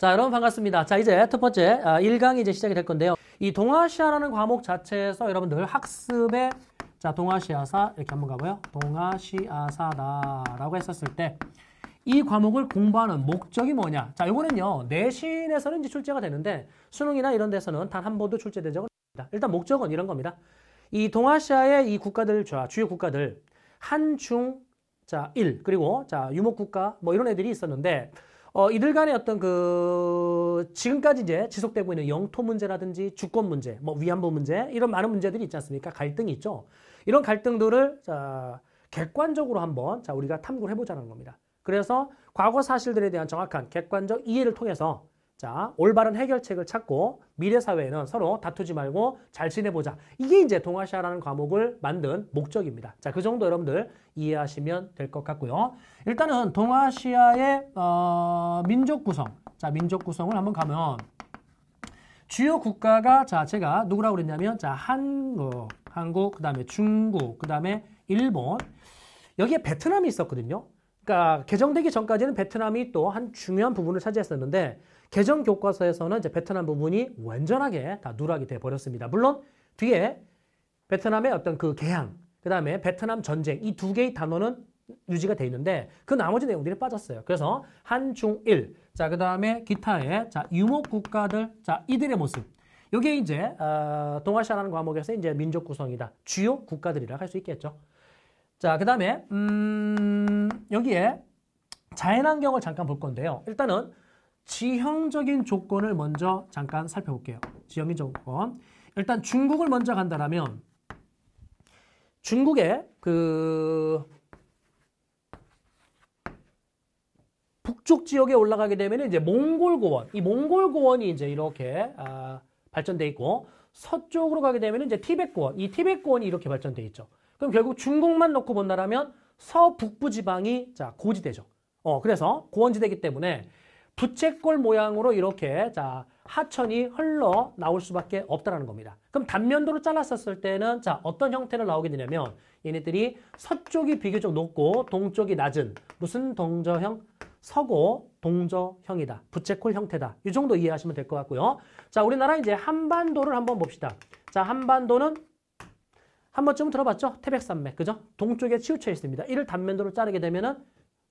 자 여러분 반갑습니다. 자 이제 첫 번째 아, 1강이 이제 시작이 될 건데요. 이 동아시아라는 과목 자체에서 여러분 들 학습에 자 동아시아사 이렇게 한번 가봐요. 동아시아사다라고 했었을 때 이 과목을 공부하는 목적이 뭐냐? 자 요거는요 내신에서는 이제 출제가 되는데 수능이나 이런 데서는 단 한 번도 출제된 적은 없습니다. 일단 목적은 이런 겁니다. 이 동아시아의 이 국가들 주요 국가들 한중 자일 그리고 자 유목국가 뭐 이런 애들이 있었는데 어, 이들 간의 어떤 그 지금까지 이제 지속되고 있는 영토 문제라든지 주권 문제, 뭐 위안부 문제 이런 많은 문제들이 있지 않습니까? 갈등이 있죠. 이런 갈등들을 자, 객관적으로 한번 자, 우리가 탐구를 해보자는 겁니다. 그래서 과거 사실들에 대한 정확한 객관적 이해를 통해서 자, 올바른 해결책을 찾고 미래 사회에는 서로 다투지 말고 잘 지내보자. 이게 이제 동아시아라는 과목을 만든 목적입니다. 자, 그 정도 여러분들 이해하시면 될 것 같고요. 일단은 동아시아의 어, 민족 구성. 자, 민족 구성을 한번 가면 주요 국가가 자, 제가 누구라고 그랬냐면 자, 한국, 한국, 그다음에 중국, 그다음에 일본. 여기에 베트남이 있었거든요. 그러니까 개정되기 전까지는 베트남이 또 한 중요한 부분을 차지했었는데 개정 교과서에서는 이제 베트남 부분이 완전하게 다 누락이 돼 버렸습니다. 물론 뒤에 베트남의 어떤 그 개항, 그 다음에 베트남 전쟁 이 두 개의 단어는 유지가 돼 있는데 그 나머지 내용들이 빠졌어요. 그래서 한중일, 자 그 다음에 기타의 자 유목 국가들, 자 이들의 모습. 이게 이제 어, 동아시아라는 과목에서 이제 민족 구성이다. 주요 국가들이라 고할 수 있겠죠. 자, 그 다음에 음, 여기에 자연환경을 잠깐 볼 건데요. 일단은 지형적인 조건을 먼저 잠깐 살펴볼게요. 지형인 조건. 일단 중국을 먼저 간다라면 중국의 그 북쪽 지역에 올라가게 되면 이제 몽골 고원. 이 몽골 고원이 이제 이렇게 아, 발전돼 있고 서쪽으로 가게 되면 이제 티벳 고원. 이 티벳 고원이 이렇게 발전돼 있죠. 그럼 결국 중국만 놓고 본다라면 서북부 지방이 자 고지대죠. 어 그래서 고원지대이기 때문에 부채꼴 모양으로 이렇게 자 하천이 흘러 나올 수밖에 없다는 겁니다. 그럼 단면도로 잘랐었을 때는 자 어떤 형태를 나오게 되냐면 얘네들이 서쪽이 비교적 높고 동쪽이 낮은 무슨 동저형? 서고 동저형이다. 부채꼴 형태다. 이 정도 이해하시면 될 것 같고요. 자 우리나라 이제 한반도를 한번 봅시다. 자 한반도는 한 번쯤 들어봤죠? 태백산맥 그죠? 동쪽에 치우쳐 있습니다. 이를 단면도로 자르게 되면은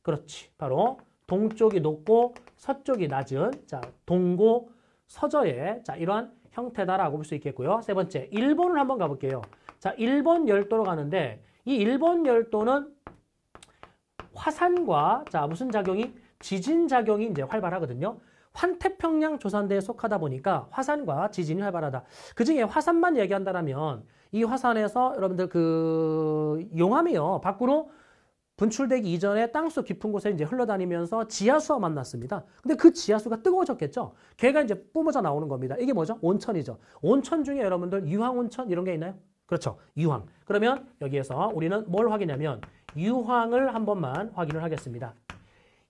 그렇지 바로 동쪽이 높고 서쪽이 낮은 자 동고 서저의 자 이러한 형태다라고 볼 수 있겠고요. 세 번째 일본을 한번 가볼게요. 자 일본 열도로 가는데 이 일본 열도는 화산과 자 무슨 작용이 지진 작용이 이제 활발하거든요. 환태평양 조산대에 속하다 보니까 화산과 지진이 활발하다. 그 중에 화산만 얘기한다면 이 화산에서 여러분들 그 용암이요. 밖으로 분출되기 이전에 땅속 깊은 곳에 이제 흘러다니면서 지하수와 만났습니다. 근데 그 지하수가 뜨거워졌겠죠? 걔가 이제 뿜어져 나오는 겁니다. 이게 뭐죠? 온천이죠. 온천 중에 여러분들 유황온천 이런 게 있나요? 그렇죠. 유황. 그러면 여기에서 우리는 뭘 확인하면 유황을 한 번만 확인을 하겠습니다.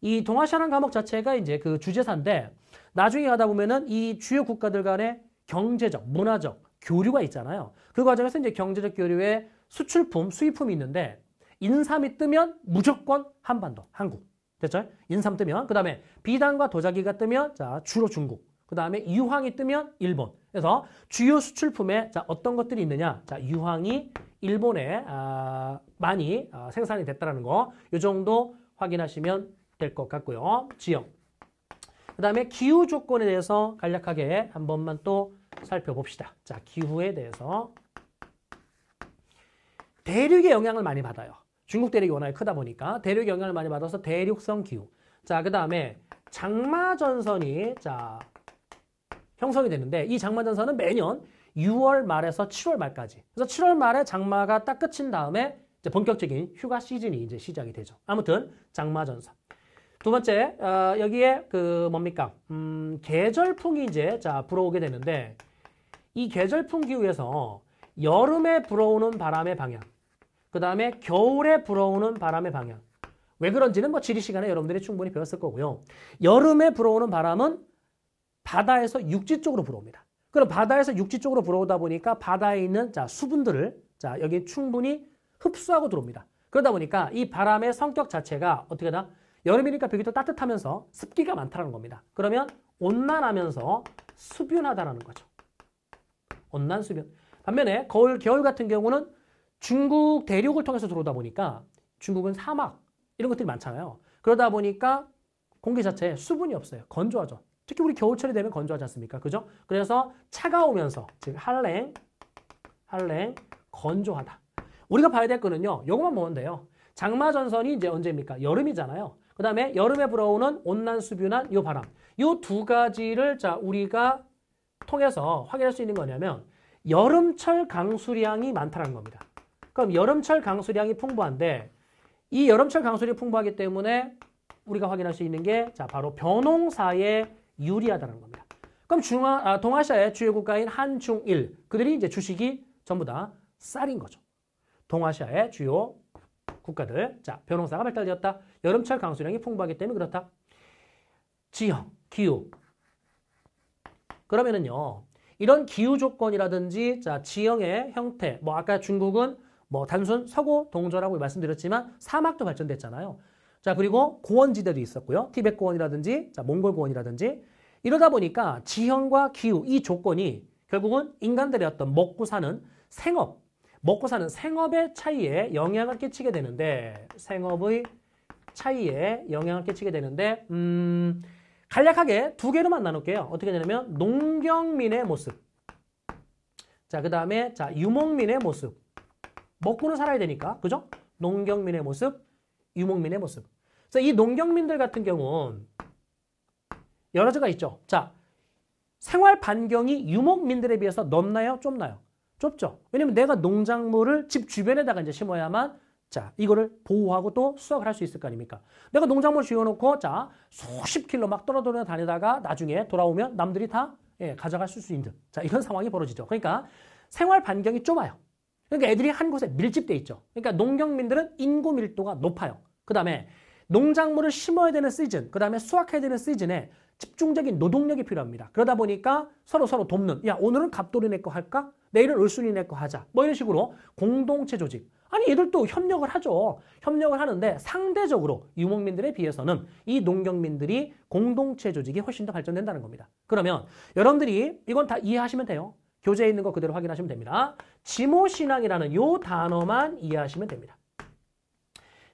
이 동아시아라는 과목 자체가 이제 그 주제사인데 나중에 가다 보면은 이 주요 국가들 간의 경제적, 문화적 교류가 있잖아요. 그 과정에서 이제 경제적 교류에 수출품, 수입품이 있는데 인삼이 뜨면 무조건 한반도, 한국. 됐죠? 인삼 뜨면. 그 다음에 비단과 도자기가 뜨면 자 주로 중국. 그 다음에 유황이 뜨면 일본. 그래서 주요 수출품에 자 어떤 것들이 있느냐. 자 유황이 일본에 아, 많이 아, 생산이 됐다는 거. 이 정도 확인하시면 될 것 같고요. 지역. 그 다음에 기후 조건에 대해서 간략하게 한 번만 또 살펴봅시다. 자, 기후에 대해서. 대륙의 영향을 많이 받아요. 중국 대륙이 워낙 크다 보니까 대륙 영향을 많이 받아서 대륙성 기후. 자, 그 다음에 장마전선이 자 형성이 되는데 이 장마전선은 매년 6월 말에서 7월 말까지. 그래서 7월 말에 장마가 딱 끝인 다음에 이제 본격적인 휴가 시즌이 이제 시작이 되죠. 아무튼 장마전선. 두 번째 어, 여기에 그 뭡니까 음, 계절풍이 이제 자 불어오게 되는데 이 계절풍 기후에서 여름에 불어오는 바람의 방향 그 다음에 겨울에 불어오는 바람의 방향. 왜 그런지는 뭐 지리 시간에 여러분들이 충분히 배웠을 거고요. 여름에 불어오는 바람은 바다에서 육지 쪽으로 불어옵니다. 그럼 바다에서 육지 쪽으로 불어오다 보니까 바다에 있는 자 수분들을 자 여기 충분히 흡수하고 들어옵니다. 그러다 보니까 이 바람의 성격 자체가 어떻게 하나 여름이니까 비기도 따뜻하면서 습기가 많다는 겁니다. 그러면 온난하면서 수변하다라는 거죠. 온난 수변. 반면에 거울 겨울 같은 경우는 중국 대륙을 통해서 들어오다 보니까 중국은 사막 이런 것들이 많잖아요. 그러다 보니까 공기 자체에 수분이 없어요. 건조하죠. 특히 우리 겨울철이 되면 건조하지 않습니까? 그죠? 그래서 차가우면서 즉 한랭, 한랭, 건조하다. 우리가 봐야 될 거는요. 요것만 보는데요 장마전선이 이제 언제입니까? 여름이잖아요. 그 다음에 여름에 불어오는 온난 수변한 요 바람. 요 두 가지를 자 우리가 통해서 확인할 수 있는 거냐면 여름철 강수량이 많다는 겁니다. 그럼 여름철 강수량이 풍부한데 이 여름철 강수량이 풍부하기 때문에 우리가 확인할 수 있는 게 자 바로 변홍사에 유리하다는 겁니다. 그럼 중화, 아, 동아시아의 주요 국가인 한중일 그들이 이제 주식이 전부 다 쌀인 거죠. 동아시아의 주요 국가들 자 변홍사가 발달되었다. 여름철 강수량이 풍부하기 때문에 그렇다. 지형, 기후 그러면은요 이런 기후 조건이라든지 자 지형의 형태 뭐 아까 중국은 뭐 단순 서고 동전하고 말씀드렸지만 사막도 발전됐잖아요. 자 그리고 고원지대도 있었고요. 티벳 고원이라든지 자, 몽골 고원이라든지 이러다 보니까 지형과 기후 이 조건이 결국은 인간들의 어떤 먹고 사는 생업 먹고 사는 생업의 차이에 영향을 끼치게 되는데 생업의 차이에 영향을 끼치게 되는데 음 간략하게 두 개로만 나눌게요. 어떻게 되냐면 농경민의 모습 자그 다음에 자 유목민의 모습 먹고는 살아야 되니까. 그죠? 농경민의 모습, 유목민의 모습. 그래서 이 농경민들 같은 경우는 여러 가지가 있죠. 자, 생활 반경이 유목민들에 비해서 넓나요? 좁나요? 좁죠. 왜냐면 내가 농작물을 집 주변에다가 이제 심어야만 자, 이거를 보호하고 또 수확을 할 수 있을 거 아닙니까? 내가 농작물 지어놓고 자, 수십 킬로 막 떨어돌려 다니다가 나중에 돌아오면 남들이 다 예, 가져갈 수 있는 자, 이런 상황이 벌어지죠. 그러니까 생활 반경이 좁아요. 그러니까 애들이 한 곳에 밀집돼 있죠. 그러니까 농경민들은 인구 밀도가 높아요. 그 다음에 농작물을 심어야 되는 시즌, 그 다음에 수확해야 되는 시즌에 집중적인 노동력이 필요합니다. 그러다 보니까 서로 서로 돕는 야 오늘은 갑돌이네 거 할까? 내일은 을순이네 거 하자. 뭐 이런 식으로 공동체 조직. 아니 얘들도 협력을 하죠. 협력을 하는데 상대적으로 유목민들에 비해서는 이 농경민들이 공동체 조직이 훨씬 더 발전된다는 겁니다. 그러면 여러분들이 이건 다 이해하시면 돼요. 교재에 있는 거 그대로 확인하시면 됩니다. 지모신앙이라는 요 단어만 이해하시면 됩니다.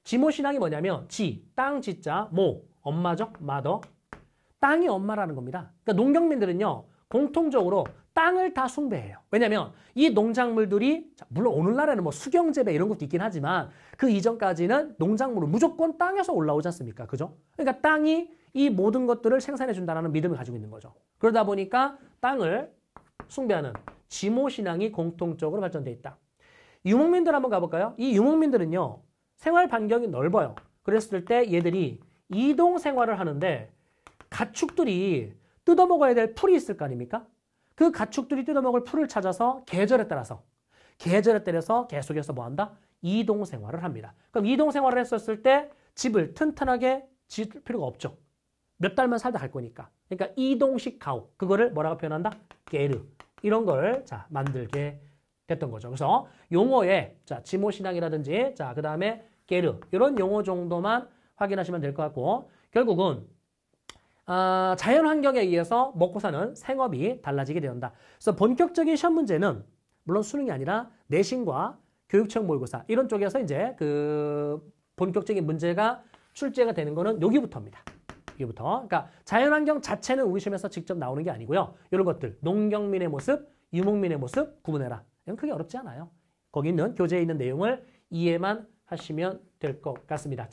지모신앙이 뭐냐면 지, 땅, 지자, 모, 엄마적, 마더, 땅이 엄마라는 겁니다. 그러니까 농경민들은요. 공통적으로 땅을 다 숭배해요. 왜냐하면 이 농작물들이 물론 오늘날에는 뭐 수경재배 이런 것도 있긴 하지만 그 이전까지는 농작물은 무조건 땅에서 올라오지 않습니까? 그죠? 그러니까 땅이 이 모든 것들을 생산해 준다는 믿음을 가지고 있는 거죠. 그러다 보니까 땅을 숭배하는 지모 신앙이 공통적으로 발전돼 있다. 유목민들 한번 가볼까요? 이 유목민들은요 생활 반경이 넓어요. 그랬을 때 얘들이 이동 생활을 하는데 가축들이 뜯어먹어야 될 풀이 있을 거 아닙니까? 그 가축들이 뜯어먹을 풀을 찾아서 계절에 따라서 계절에 따라서 계속해서 뭐한다? 이동 생활을 합니다. 그럼 이동 생활을 했었을 때 집을 튼튼하게 지을 필요가 없죠. 몇 달만 살다 갈 거니까. 그러니까 이동식 가옥 그거를 뭐라고 표현한다? 게르 이런 걸 자 만들게 됐던 거죠. 그래서 용어에 자 지모신앙이라든지 자그 다음에 게르 이런 용어 정도만 확인하시면 될 것 같고 결국은 아, 자연 환경에 의해서 먹고 사는 생업이 달라지게 된다. 그래서 본격적인 시험 문제는 물론 수능이 아니라 내신과 교육청 모의고사 이런 쪽에서 이제 그 본격적인 문제가 출제가 되는 거는 여기부터입니다. 여기부터. 그러니까 자연환경 자체는 우기심에서 직접 나오는 게 아니고요. 이런 것들, 농경민의 모습, 유목민의 모습 구분해라. 이건 크게 어렵지 않아요. 거기 있는 교재에 있는 내용을 이해만 하시면 될 것 같습니다. 자,